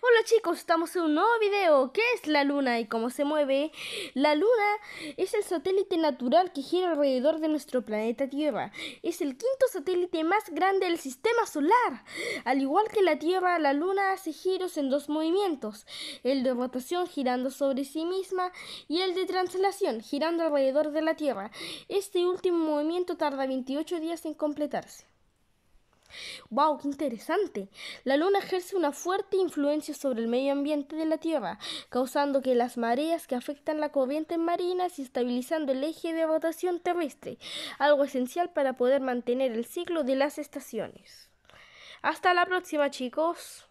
Hola chicos, estamos en un nuevo video. ¿Qué es la luna y cómo se mueve? La luna es el satélite natural que gira alrededor de nuestro planeta Tierra. Es el quinto satélite más grande del sistema solar. Al igual que la Tierra, la luna hace giros en dos movimientos. El de rotación girando sobre sí misma y el de translación girando alrededor de la Tierra. Este último movimiento tarda 28 días en completarse. ¡Wow! ¡Qué interesante! La luna ejerce una fuerte influencia sobre el medio ambiente de la Tierra, causando que las mareas que afectan la corriente marina y estabilizando el eje de rotación terrestre, algo esencial para poder mantener el ciclo de las estaciones. Hasta la próxima, chicos.